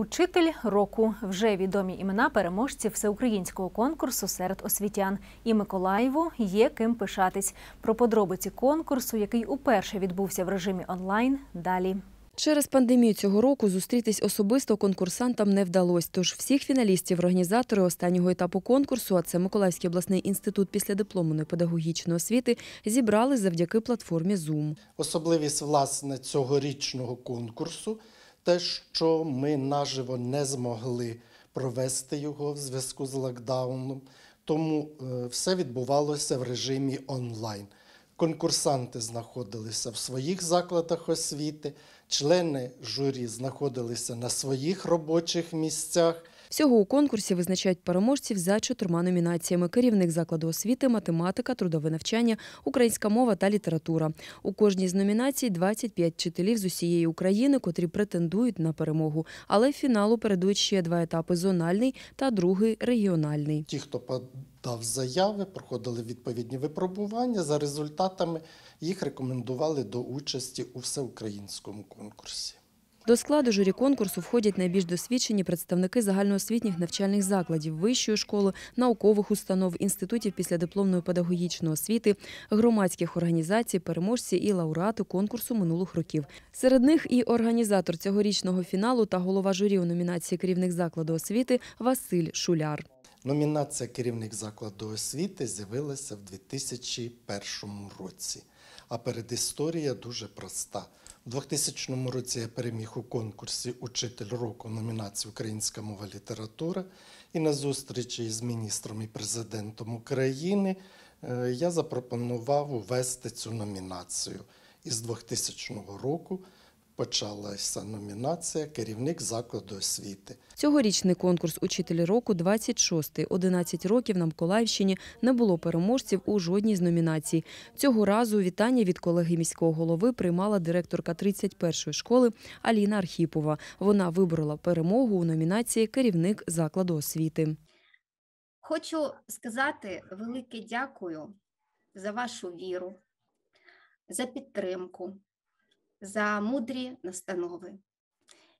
Учитель року вже відомі імена переможців всеукраїнського конкурсу серед освітян. І Миколаєву є ким пишатись. Про подробиці конкурсу, який уперше відбувся в режимі онлайн. Далі. Через пандемію цього року зустрітись особисто конкурсантам не вдалося. Тож всіх фіналістів організатори останнього етапу конкурсу, а це Миколаївський обласний інститут після дипломної педагогічної освіти, зібрали завдяки платформі Zoom. Особливість власне цьогорічного конкурсу те, що ми наживо не змогли провести його в зв'язку з локдауном, тому е, все відбувалося в режимі онлайн. Конкурсанти знаходилися в своїх закладах освіти, члени журі знаходилися на своїх робочих місцях. Всього у конкурсі визначають переможців за чотирма номінаціями: керівник закладу освіти, математика, трудове навчання, українська мова та література. У кожній з номінацій 25 вчителів з усієї України, котрі претендують на перемогу. Але фіналу передують ще два етапи: зональний та другий регіональний. Ті, хто подав заяви, проходили відповідні випробування. За результатами їх рекомендували до участі у всеукраїнському конкурсі. До складу журі конкурсу входять найбільш досвідчені представники загальноосвітніх навчальних закладів, вищої школи, наукових установ, інститутів післядипломної педагогічної освіти, громадських організацій, переможці і лауреати конкурсу минулих років. Серед них і організатор цьогорічного фіналу та голова журі у номінації керівник закладу освіти Василь Шуляр. Номінація керівник закладу освіти з'явилася в 2001 році а передісторія дуже проста. У 2000 році я переміг у конкурсі Учитель року номінації Українська мова література і на зустрічі із міністром і президентом України е, я запропонував увести цю номінацію із 2000 року почалася номінація Керівник закладу освіти. Цьогорічний конкурс Учитель року 26-й. 11 років на Миколаївщині не було переможців у жодній з номінацій. Цього разу вітання від колеги міського голови приймала директорка 31-ї школи Аліна Архіпова. Вона виборола перемогу у номінації Керівник закладу освіти. Хочу сказати велике дякую за вашу віру, за підтримку за мудрі настанови.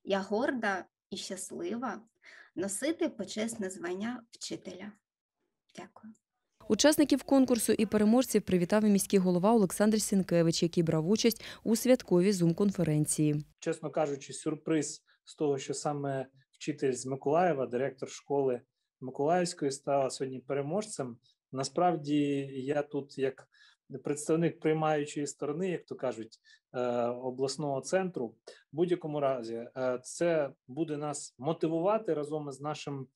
Я горда і щаслива носити почесне звання вчителя. Дякую. Учасників конкурсу і переможців привітав міський голова Олександр Сінкевич, який брав участь у святковій зум-конференції. Чесно кажучи, сюрприз з того, що саме вчитель з Миколаєва, директор школи Миколаївської, стала сьогодні переможцем. Насправді я тут як представник приймаючої сторони, як то кажуть, е, обласного центру, в будь-якому разі, е, це буде нас мотивувати разом із нашим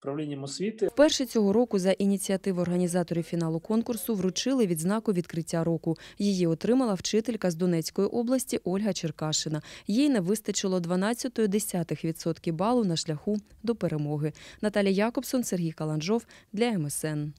правлінням освіти. Вперше цього року за ініціативу організаторів фіналу конкурсу вручили відзнаку відкриття року. Її отримала вчителька з Донецької області Ольга Черкашина. Їй не вистачило 12,1% балу на шляху до перемоги. Наталя Якобсон, Сергій Каланжов для МСН.